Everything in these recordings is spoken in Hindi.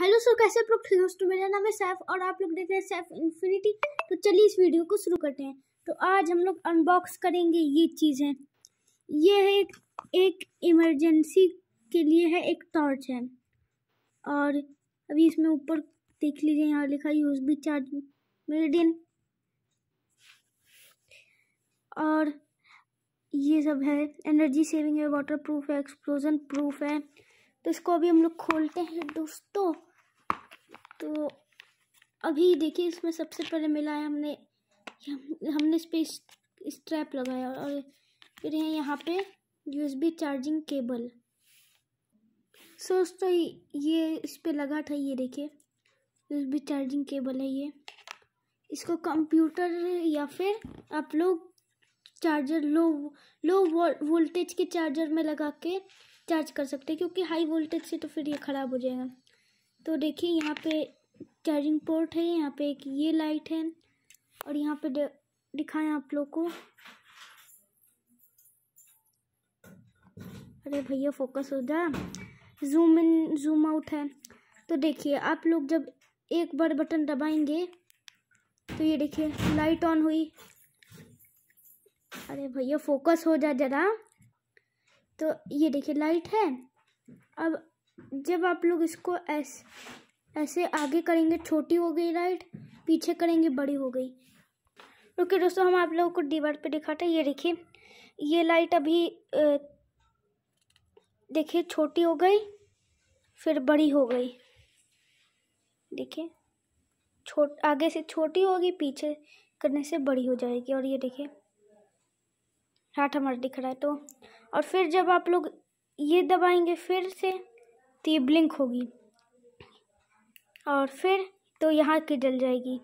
हेलो सर कैसे प्रोक्त दोस्तों मेरा नाम है सैफ और आप लोग देख रहे हैं सैफ इन्फिनिटी तो चलिए इस वीडियो को शुरू करते हैं तो आज हम लोग अनबॉक्स करेंगे ये चीज़ें ये है एक एक इमरजेंसी के लिए है एक टॉर्च है और अभी इसमें ऊपर देख लीजिए यहाँ लिखा USB charge made in और ये सब है एनर्जी सेविंग है वाटर प्रूफ है एक्सप्लोजन प्रूफ है तो इसको अभी हम लोग खोलते हैं दोस्तों तो अभी देखिए इसमें सबसे पहले मिला है हमने हमने इस पर स्ट्रैप लगाया और फिर है यहाँ पे यूएसबी चार्जिंग केबल सोच तो ये इस पर लगा था ये देखिए यूएसबी चार्जिंग केबल है ये इसको कंप्यूटर या फिर आप लोग चार्जर लो लो वोल्टेज के चार्जर में लगा के चार्ज कर सकते हैं क्योंकि हाई वोल्टेज से तो फिर ये ख़राब हो जाएगा तो देखिए यहाँ पे चार्जिंग पोर्ट है यहाँ पे एक ये लाइट है और यहाँ पे दिखाएं आप लोग को अरे भैया फोकस हो जा जूम इन जूम आउट है तो देखिए आप लोग जब एक बार बटन दबाएंगे तो ये देखिए लाइट ऑन हुई अरे भैया फोकस हो जा जरा तो ये देखिए लाइट है अब जब आप लोग इसको ऐस ऐसे आगे करेंगे छोटी हो गई राइट पीछे करेंगे बड़ी हो गई ओके दोस्तों हम आप लोगों को दीवार पे दिखाते हैं ये देखिए ये लाइट अभी देखिए छोटी हो गई फिर बड़ी हो गई देखिए छोट आगे से छोटी होगी पीछे करने से बड़ी हो जाएगी और ये देखिए हाथ हमारा दिख रहा है तो और फिर जब आप लोग ये दबाएंगे फिर से तो ये ब्लिंक होगी और फिर तो यहाँ की जल जाएगी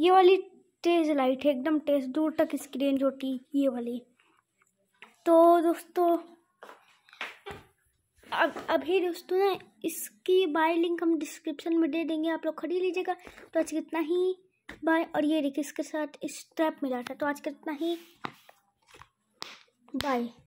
ये वाली तेज़ लाइट है एकदम तेज दूर तक स्क्रीन रेंज होती ये वाली तो दोस्तों अब अभी दोस्तों ना इसकी बाय लिंक हम डिस्क्रिप्शन में दे देंगे आप लोग खरीद लीजिएगा तो आज कितना ही बाय और ये देखिए इसके साथ स्ट्रैप इस मिला था तो आज कितना ही बाय